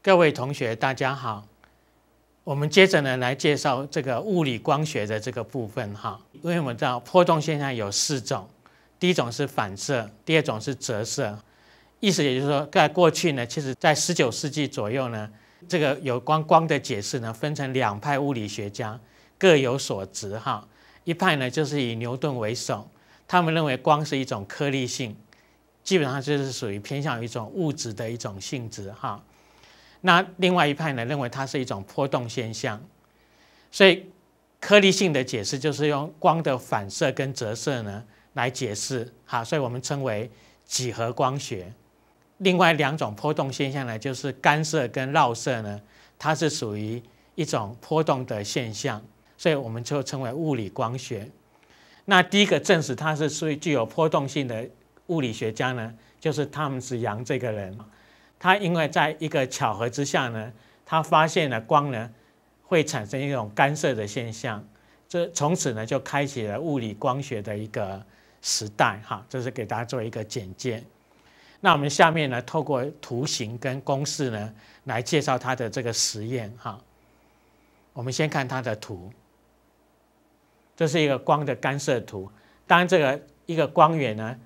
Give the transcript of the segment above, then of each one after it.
各位同学，大家好。我们接着呢来介绍这个物理光学的这个部分哈。因为我们知道波动现象有四种，第一种是反射，第二种是折射。意思也就是说，在过去呢，其实，在十九世纪左右呢，这个有关光的解释呢，分成两派物理学家，各有所值哈。一派呢就是以牛顿为首，他们认为光是一种颗粒性，基本上就是属于偏向于一种物质的一种性质哈。那另外一派呢，认为它是一种波动现象，所以颗粒性的解释就是用光的反射跟折射呢来解释，哈，所以我们称为几何光学。另外两种波动现象呢，就是干涉跟绕射呢，它是属于一种波动的现象，所以我们就称为物理光学。那第一个证实它是属于具有波动性的物理学家呢，就是汤姆斯杨这个人。他因为在一个巧合之下呢，他发现了光呢会产生一种干涉的现象，这从此呢就开启了物理光学的一个时代哈。这是给大家做一个简介。那我们下面呢，透过图形跟公式呢来介绍他的这个实验哈。我们先看他的图，这是一个光的干涉图。当然，这个一个光源呢。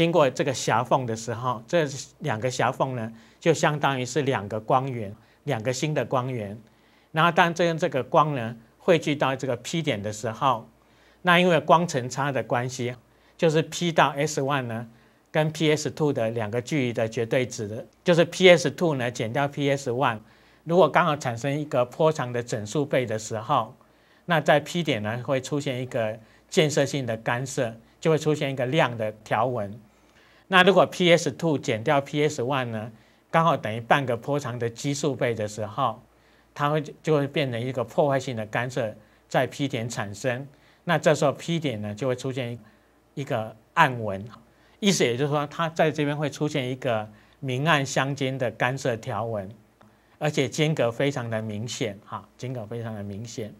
经过这个狭缝的时候，这两个狭缝呢，就相当于是两个光源，两个新的光源。然后当这样这个光呢汇聚到这个 P 点的时候，那因为光程差的关系，就是 P 到 S one 呢跟 P S two 的两个距离的绝对值，就是 P S two 呢减掉 P S one，如果刚好产生一个波长的整数倍的时候，那在 P 点呢会出现一个建设性的干涉，就会出现一个亮的条纹。那如果 P S two 减掉 P S one 呢，刚好等于半个波长的奇数倍的时候，它会就会变成一个破坏性的干涉，在 P 点产生。那这时候 P 点呢就会出现一个暗纹，意思也就是说，它在这边会出现一个明暗相间的干涉条纹，而且间隔非常的明显哈，间隔非常的明显。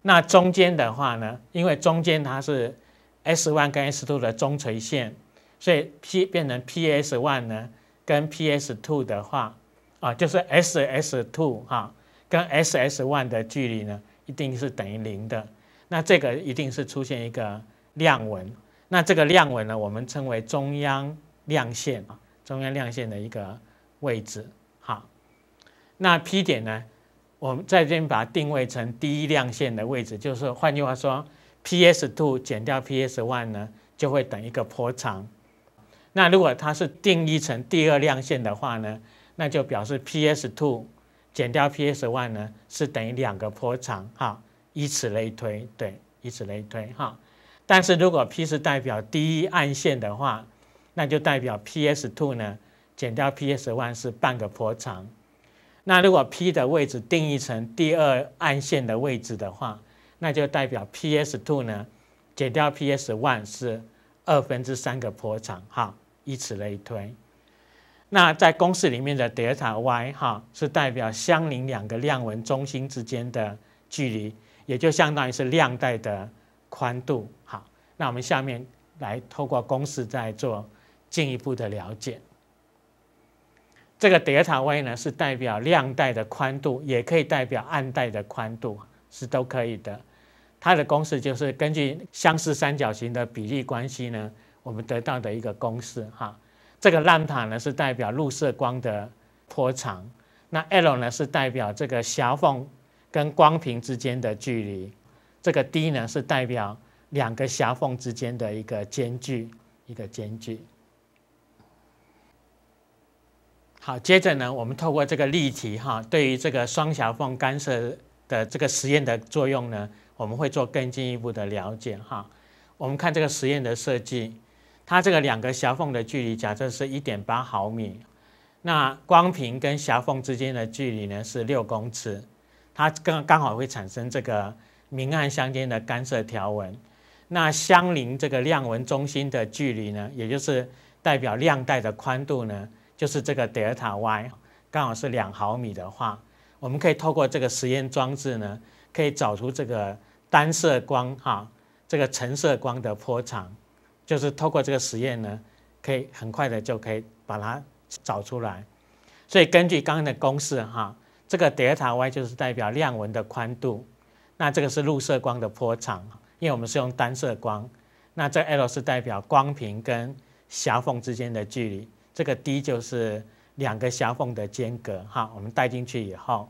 那中间的话呢，因为中间它是 S one 跟 S two 的中垂线。所以 P 变成 PS one 呢，跟 PS two 的话，啊，就是 SS two 哈，跟 SS one 的距离呢，一定是等于零的。那这个一定是出现一个量纹。那这个量纹呢，我们称为中央量线啊，中央量线的一个位置。好，那 P 点呢，我们在这边把它定位成第一量线的位置，就是换句话说，PS two 减掉 PS one 呢，就会等一个波长。那如果它是定义成第二亮线的话呢，那就表示 P S two 减掉 P S one 呢是等于两个波长，哈，以此类推，对，以此类推，哈。但是如果 P 是代表第一暗线的话，那就代表 P S two 呢减掉 P S one 是半个波长。那如果 P 的位置定义成第二暗线的位置的话，那就代表 P S two 呢减掉 P S one 是。二分之三个波长，哈，以此类推。那在公式里面的 delta y，哈，是代表相邻两个量纹中心之间的距离，也就相当于是量带的宽度，好。那我们下面来透过公式再做进一步的了解。这个 delta y 呢，是代表量带的宽度，也可以代表暗带的宽度，是都可以的。它的公式就是根据相似三角形的比例关系呢，我们得到的一个公式哈。这个 lambda 呢是代表入射光的波长，那 L 呢是代表这个狭缝跟光屏之间的距离，这个 d 呢是代表两个狭缝之间的一个间距，一个间距。好，接着呢，我们透过这个例题哈，对于这个双狭缝干涉的这个实验的作用呢。我们会做更进一步的了解哈。我们看这个实验的设计，它这个两个狭缝的距离假设是1.8毫米，那光屏跟狭缝之间的距离呢是六公尺，它刚刚好会产生这个明暗相间的干涉条纹。那相邻这个亮纹中心的距离呢，也就是代表亮带的宽度呢，就是这个德尔塔 y 刚好是两毫米的话，我们可以透过这个实验装置呢，可以找出这个。单色光啊，这个橙色光的波长，就是透过这个实验呢，可以很快的就可以把它找出来。所以根据刚刚的公式哈，这个 delta y 就是代表亮纹的宽度，那这个是入射光的波长，因为我们是用单色光，那这 L 是代表光屏跟狭缝之间的距离，这个 d 就是两个狭缝的间隔哈。我们带进去以后，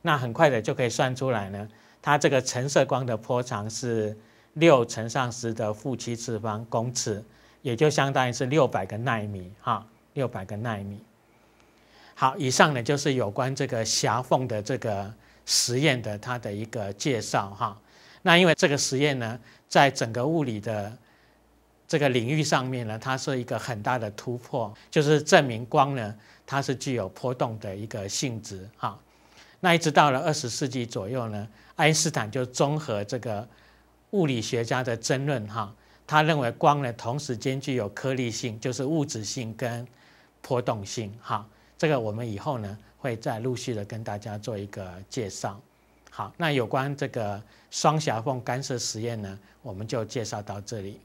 那很快的就可以算出来呢。它这个橙色光的波长是六乘上十的负七次方公尺，也就相当于是六百个纳米哈，六百个纳米。好，以上呢就是有关这个狭缝的这个实验的它的一个介绍哈。那因为这个实验呢，在整个物理的这个领域上面呢，它是一个很大的突破，就是证明光呢，它是具有波动的一个性质哈。那一直到了二十世纪左右呢，爱因斯坦就综合这个物理学家的争论哈，他认为光呢同时间具有颗粒性，就是物质性跟波动性哈。这个我们以后呢会再陆续的跟大家做一个介绍。好，那有关这个双狭缝干涉实验呢，我们就介绍到这里。